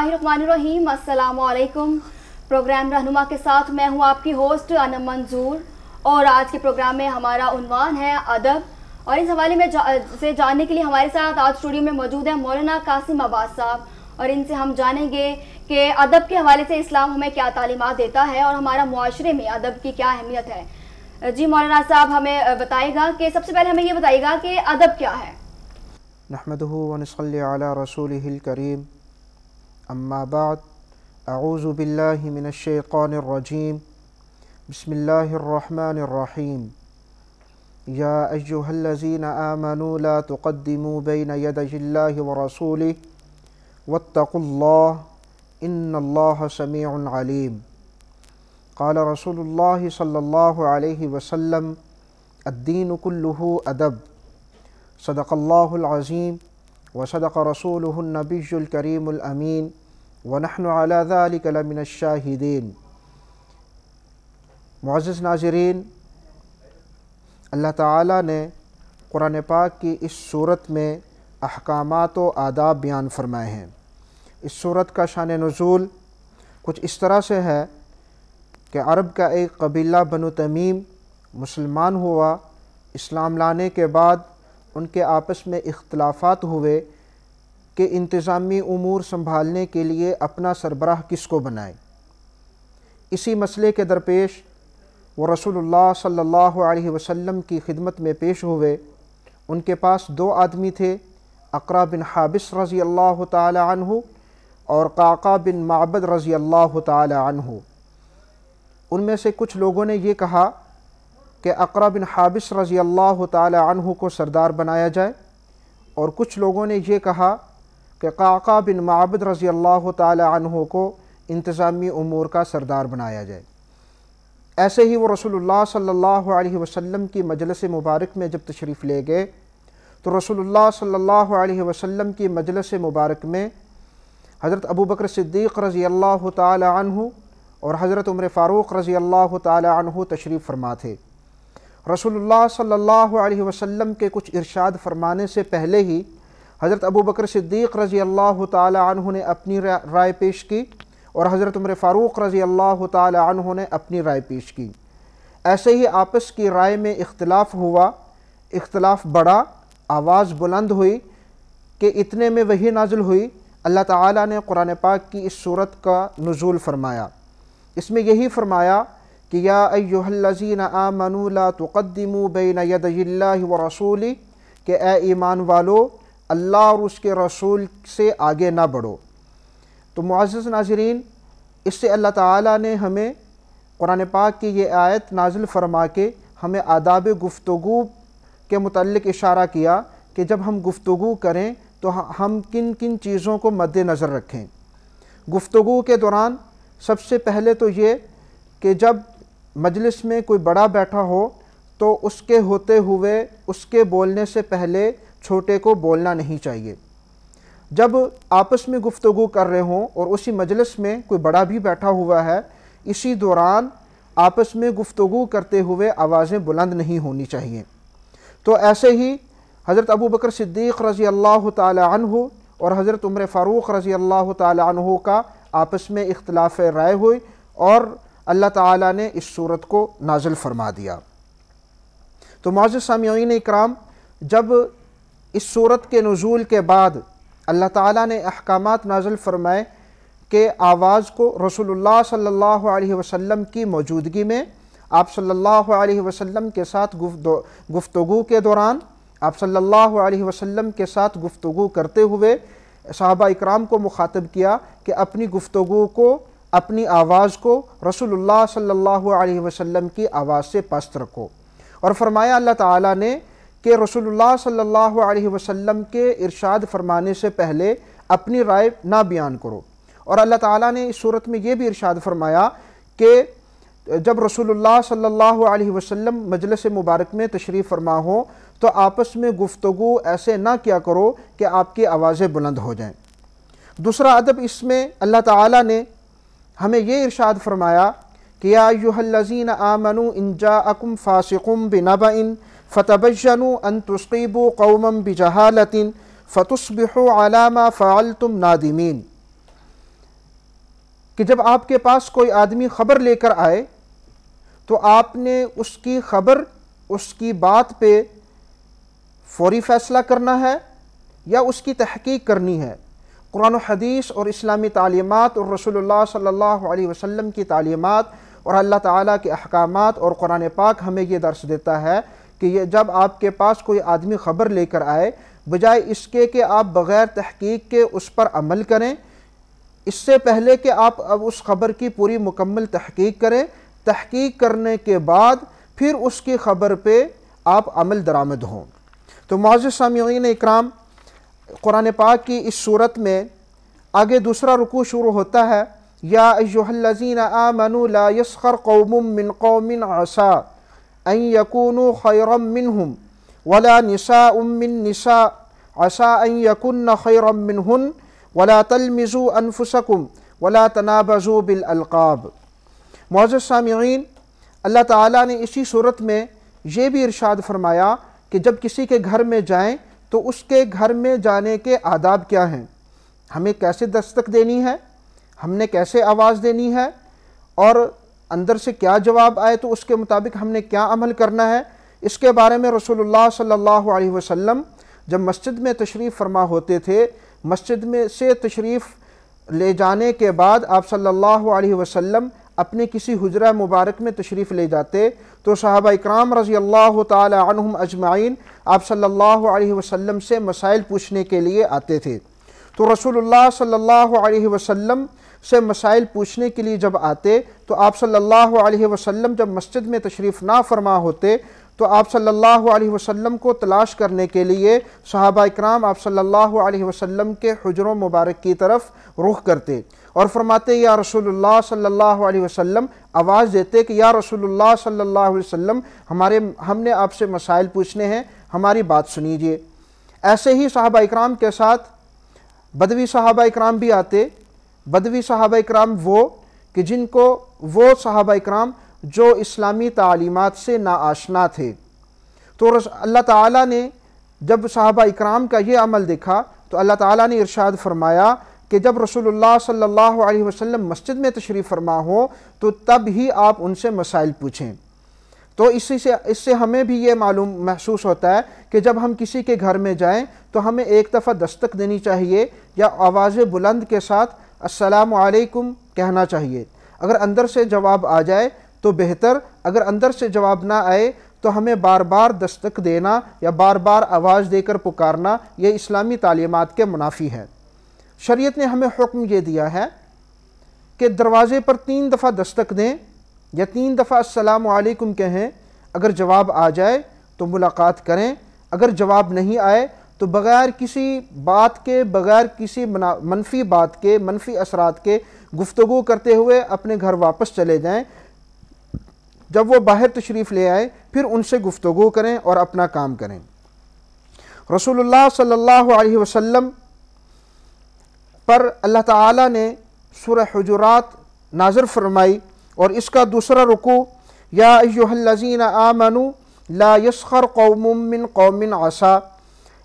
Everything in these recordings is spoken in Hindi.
बिस्मिल्लाम प्रोग्राम रहनुमा के साथ मैं हूं आपकी होस्ट अनम मंजूर और आज के प्रोग्राम में हमारा उनवान है अदब और इस हवाले में जा, से जानने के लिए हमारे साथ आज स्टूडियो में मौजूद है मौलाना कासिम अब्बास साहब और इनसे हम जानेंगे कि अदब के हवाले से इस्लाम हमें क्या तालीमत देता है और हमारा माशरे में अदब की क्या अहमियत है जी मौलाना साहब हमें बताएगा कि सबसे पहले हमें ये बताएगा कि अदब क्या है नहमद करीम अम्मा बाद आऊज़बिल्लिमिनशैक़ानरजीम बसमीम या अजुहल्लिन आमनूला तक़दमू बिन यदिल्ला व रसूल वत्तकुल्ला इन समी आलीम काल रसूलुल्लाह सल्लल्लाहु अलैहि वसल्लम अद्दीन कुल्लुहु अदब सदक़ल्लाहुल अज़ीम वसदक रसूलनबीकरीमीन वनहन अलामिन शाहिदीन मोज़ नाजरीन अल्लाह ताला ने क़ुरान पाक की इस सूरत में अहकाम व आदाब बयान फरमाए हैं इस सूरत का शान नज़ूल कुछ इस तरह से है कि अरब का एक कबीला बनु तमीम मुसलमान हुआ इस्लाम लाने के बाद उनके आपस में इख्तलाफात हुए कि इंतज़ामी अमूर संभालने के लिए अपना सरबराह किसको बनाए इसी मसले के दरपेश वो रसूलुल्लाह सल्लल्लाहु अलैहि वसल्लम की खिदमत में पेश हुए उनके पास दो आदमी थे अकरा बिन हाबिस रज़ी अल्लाह तु और काका बिन माबद रज़ी अल्लाह तु उनमें से कुछ लोगों ने ये कहा कि अकरा बिन हाबिस रज़ी अल्लाह तहु को सरदार बनाया जाए और कुछ लोगों ने यह कहा कि काका बिन माबद रज़ी अल्लाह तहु को इंतज़ामी अमूर का सरदार बनाया जाए ऐसे ही वो रसोल्ला सल्ला वसम की मजलस मुबारक में जब तशरीफ़ ले गए तो रसोल्ला सल्ला वसम की मजलस मुबारक में हज़रत अबू बकर रज़ी अल्लाह तहु और हज़रत उम्र फ़ारूक़ रज़ी अल्लाह तशरीफ़ फरमा थे रसूलुल्लाह सल्लल्लाहु अलैहि वसल्लम के कुछ इरशाद फरमाने से पहले ही हज़रत अबू बकर सिद्दीक़ रज़ी अल्लाह तु ने अपनी राय पेश की और हज़रत उम्र फ़ारूक़ रज़ी अल्लाह तु ने अपनी राय पेश की ऐसे ही आपस की राय में इख्तलाफ हुआ इख्तलाफ बढ़ा आवाज़ बुलंद हुई कि इतने में वही नाजुल हुई अल्लाह ताला ने कुरान पाक की इस सूरत का नज़ुल फरमाया इसमें यही फरमाया कि याजीन आमनूला तकदम बिन यदिल्ला व रसूली के ए ईमान वालो अल्लाह और उसके रसूल से आगे ना बढ़ो तो मुआज़ नाजरीन इससे अल्लाह ताला ने हमें कुरान पाक की ये आयत नाजिल फरमा के हमें आदाब गुफ्तगु के मतलब इशारा किया कि जब हम गुफ्तु करें तो हम किन किन चीज़ों को मद्दनज़र रखें गुफ्तु के दौरान सबसे पहले तो ये कि जब मजलिस में कोई बड़ा बैठा हो तो उसके होते हुए उसके बोलने से पहले छोटे को बोलना नहीं चाहिए जब आपस में गुफ्तु कर रहे हों और उसी मजलिस में कोई बड़ा भी बैठा हुआ है इसी दौरान आपस में गुफ्तु करते हुए आवाज़ें बुलंद नहीं होनी चाहिए तो ऐसे ही हज़रत अबू बकर सिद्दीक़ रज़ी अल्लाह हो और हज़रत उम्र फ़ारूक़ रज़ी अल्लाह तु का आपस में इख्लाफ राय हुई और अल्लाह ताला ने इस सूरत को नाजिल फरमा दिया तो मौज सामीन इक्राम जब इस सूरत के नज़ूल के बाद अल्लाह ताला ने अहकाम नाजिल फरमाए के आवाज़ को रसूलुल्लाह सल्लल्लाहु अलैहि वसल्लम की मौजूदगी में आप सल्लल्लाहु अलैहि वसल्लम के साथ गुफ्तगु के दौरान आप सल्लल्लाहु अलैहि वसल्लम के साथ गुफ्तु करते हुए साहबा इक्राम को मुखातब किया कि अपनी गुफ्तगु को अपनी आवाज़ को रसूलुल्लाह सल्लल्लाहु अलैहि वसल्लम की आवाज़ से पस्त रखो और फरमाया अल्लाह ताला ने कि रसूलुल्लाह सल्लल्लाहु अलैहि वसल्लम के इरशाद फरमाने से पहले अपनी राय ना बयान करो और अल्लाह ताला ने इस सूरत में ये भी इरशाद फरमाया कि जब रसूलुल्लाह सल्लल्लाहु अलैहि वसल्लम मजलिस मुबारक में तशरीफ़ फरमा हो तो आपस में गुफ्तगु ऐसे ना किया करो कि आपकी आवाज़ें बुलंद हो जाएँ दूसरा अदब इसमें अल्लाह ताला ने हमें ये इरशाद फरमाया कि याहल्लिन आमनु इंजा अकुम फ़ासिकुम बिनब इन फ़तबजनु अन कौम बिजहालतिन फ़तुसबिहो आलामा फ़ाल तुम नादिमीन कि जब आपके पास कोई आदमी ख़बर लेकर आए तो आपने उसकी ख़बर उसकी बात पे फौरी फ़ैसला करना है या उसकी तहकीक करनी है कुरान हदीस और इस्लामी तालीमत और रसोल्ला सल्ला वसम की तालीमत और अल्लाह ताली के अहकाम और कुरान पाक हमें ये दर्श देता है कि ये जब आपके पास कोई आदमी ख़बर लेकर आए बजाय इसके कि आप बग़ैर तहकीक के उस पर अमल करें इससे पहले कि आप अब उस ख़बर की पूरी मुकम्मल तहकीक करें तहकीक करने के बाद फिर उसकी ख़बर पर आप अमल दरामद हों तो मुआज़ सामीन इक्राम कुरान पाक की इस सूरत में आगे दूसरा रुकू शुरू होता है या योहल्लजीन आ मनु ला मिन कौमिन असा अन यकून खैरम हम वला निसा उमिन निसा असा अन यकुन खैरम हन वला तलमिज़ु अनफुसकुम वला तनाबजू बिलअलकाब मोज़ सामीन अल्लाह ताला ने इसी सूरत में ये भी इरशाद फरमाया कि जब किसी के घर में जाएँ तो उसके घर में जाने के आदाब क्या हैं हमें कैसे दस्तक देनी है हमने कैसे आवाज़ देनी है और अंदर से क्या जवाब आए तो उसके मुताबिक हमने क्या अमल करना है इसके बारे में रसोल्ला सल्लल्लाहु वसम जब मस्जिद में तशरीफ़ फरमा होते थे मस्जिद में से तशरीफ़ ले जाने के बाद आप सल्लल्लाहु अलैहि वसल्लम अपने किसी हजरा मुबारक में तशरीफ़ ले जाते तो साहबा इकराम रज़ी अल्लाह तुम अजमाइन आप सल्लल्लाहु अलैहि वसल्लम से मसाइल पूछने के लिए आते थे तो रसूलुल्लाह सल्लल्लाहु अलैहि वसल्लम से मसाइल पूछने के लिए जब आते तो आप सल्लल्लाहु अलैहि वसल्लम जब मस्जिद में तशरीफ़ ना फरमा होते तो आप सल्लल्लाहु अलैहि वसल्लम को तलाश करने के लिए सहाबा इकराम आप सल्लल्लाहु अलैहि वसल्लम के हजर मुबारक की तरफ रुख करते और फरमाते या रसूलुल्लाह सल्लल्लाहु अलैहि वसल्लम आवाज़ देते कि या रसूलुल्लाह सल्लल्लाहु अलैहि वसल्लम हमारे हमने आपसे मसाइल पूछने हैं हमारी बात सुनीजिए ऐसे ही साहबा इकराम के साथ बदवी साहबा इकराम भी आते बदवी साहबा इकराम वो कि जिनको वो साहबा इकराम जो इस्लामी तालीमत से नाआशना थे तो अल्लाह ताला ने जब साहबा इकराम का ये अमल देखा तो अल्लाह ताला ने इरशाद फरमाया कि जब रसूलुल्लाह सल्लल्लाहु अलैहि वसल्लम मस्जिद में तशरीफ़ फरमा हो तो तब ही आप उनसे मसाइल पूछें तो इसी से इससे हमें भी ये मालूम महसूस होता है कि जब हम किसी के घर में जाएं तो हमें एक दफ़ा दस्तक देनी चाहिए या आवाज़ बुलंद के साथ असलकुम कहना चाहिए अगर अंदर से जवाब आ जाए तो बेहतर अगर अंदर से जवाब ना आए तो हमें बार बार दस्तक देना या बार बार आवाज़ देकर पुकारना यह इस्लामी तालीमत के मुनाफी है शरीयत ने हमें हुक्म ये दिया है कि दरवाज़े पर तीन दफ़ा दस्तक दें या तीन दफ़ा असलकम कहें अगर जवाब आ जाए तो मुलाकात करें अगर जवाब नहीं आए तो बग़ैर किसी बात के बग़ैर किसी मनफी बात के मनफी असरात के गुफ्तु करते हुए अपने घर वापस चले जाएँ जब वो बाहर तशरीफ़ ले आए फिर उनसे गुफ्तु करें और अपना काम करें रसूलुल्लाह सल्लल्लाहु अलैहि वसल्लम पर अल्लाह ताला ने सूरह हजरात नाजर फरमाई और इसका दूसरा रुकू या आ आमनु ला यसखर कौमिन कौमिन आसा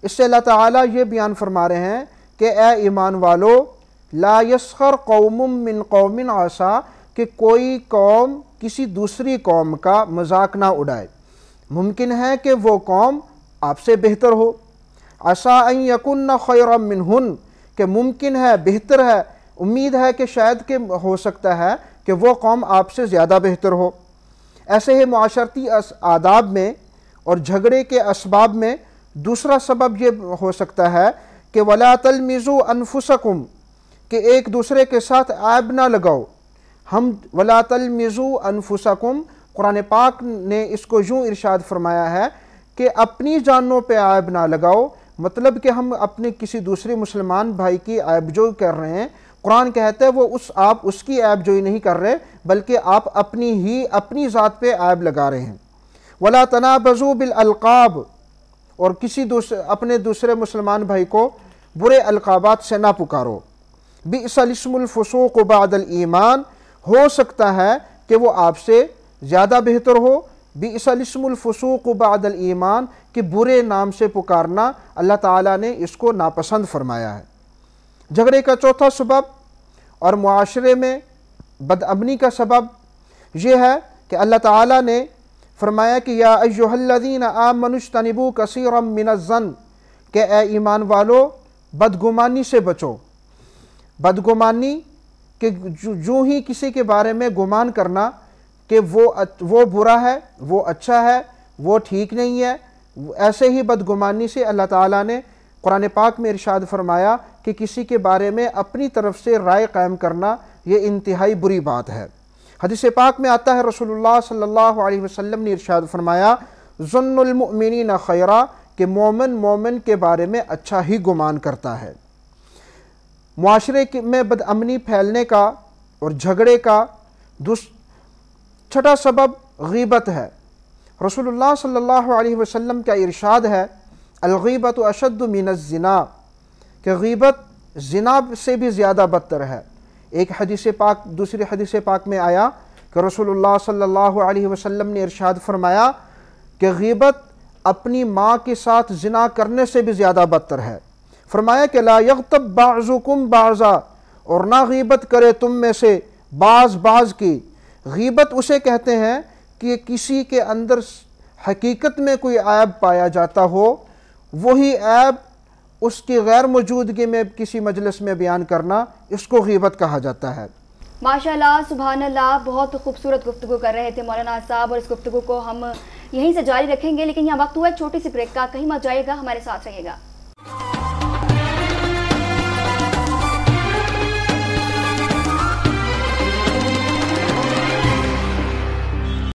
इससे अल्लाह ताला ये बयान फरमा रहे हैं कि ए ईमान वालो ला यसखर कौमिन कौमिन आसा कि कोई कौम किसी दूसरी कौम का मजाक ना उड़ाए मुमकिन है कि वो कौम आपसे बेहतर हो असा यकुन खैर मिनहन कि मुमकिन है बेहतर है उम्मीद है कि शायद के हो सकता है कि वो कौम आपसे ज़्यादा बेहतर हो ऐसे ही माशरती आदाब में और झगड़े के इसबाब में दूसरा सबब ये हो सकता है कि वला तलमिज़ु अनफुसकुम के एक दूसरे के साथ ऐब ना लगाओ हम वला मिज़ू अनफुसकुम कुरान पाक ने इसको यूँ इरशाद फरमाया है कि अपनी जानों पे आयब ना लगाओ मतलब कि हम अपने किसी दूसरे मुसलमान भाई की आयबजोई कर रहे हैं कुरान कहता है वो उस आप उसकी आयबजोई नहीं कर रहे बल्कि आप अपनी ही अपनी ज़ात पे आयब लगा रहे हैं वला तनाबजू बिलकाब और किसी दूसरे अपने दूसरे मुसलमान भाई को बुरे अलकाबात से ना पुकारो बिसलसमफ़सूक बादल ईमान हो सकता है कि वो आपसे ज़्यादा बेहतर हो बीसलसमफ़सूक बदल ईमान के बुरे नाम से पुकारना अल्लाह ताला ने इसको नापसंद फरमाया है झगड़े का चौथा सबब और माशरे में बदअमनी का सबब यह है कि अल्लाह ताला ने फरमाया कि या अयोहल्लिन आम मनुष तनबू कसर मिनजन के ए ईमान वालों बदगुमानी से बचो बदगुमानी कि जो ही किसी के बारे में गुमान करना कि वो वो बुरा है वो अच्छा है वो ठीक नहीं है ऐसे ही बदगुमानी से अल्लाह ताला ने कुरान पाक में इरशाद फरमाया कि किसी के बारे में अपनी तरफ से राय कायम करना ये इंतहाई बुरी बात है हदीस पाक में आता है रसोल्ला सल्लल्लाहु अलैहि वसल्लम ने इरशाद फरमाया जुन्नमिन खैरा कि मोमन मोमन के बारे में अच्छा ही गुमान करता है माशरे में बदअमनी फैलने का और झगड़े का दुस छठा सबब गीबत है रसूलुल्लाह सल्लल्लाहु अलैहि वसल्लम का इरशाद है अलगीबत अशद मिनज़िना के गीबत जिनाब से भी ज़्यादा बदतर है एक हदीस पाक दूसरे हदीस पाक में आया कि रसूलुल्लाह सल्लल्लाहु अलैहि वसल्लम ने इरशाद फरमाया कि गीबत अपनी माँ के साथ जिना करने से भी ज़्यादा बदतर है फरमाया कि लायतब बाजुकुम बाज़ा और ना गीबत करे तुम में से बाज बाज की गीबत उसे कहते हैं कि किसी के अंदर हकीकत में कोई ऐब पाया जाता हो वही ऐब उसकी गैर मौजूदगी में किसी मजलिस में बयान करना इसको गीबत कहा जाता है माशाल्लाह सुबहान अल्लाह बहुत खूबसूरत गुफ्तु कर रहे थे मौलाना साहब और इस गुफ्तु को हम यहीं से जारी रखेंगे लेकिन यहाँ वक्त हुआ है छोटी सी ब्रेक का कहीं मत जाएगा हमारे साथ रहेगा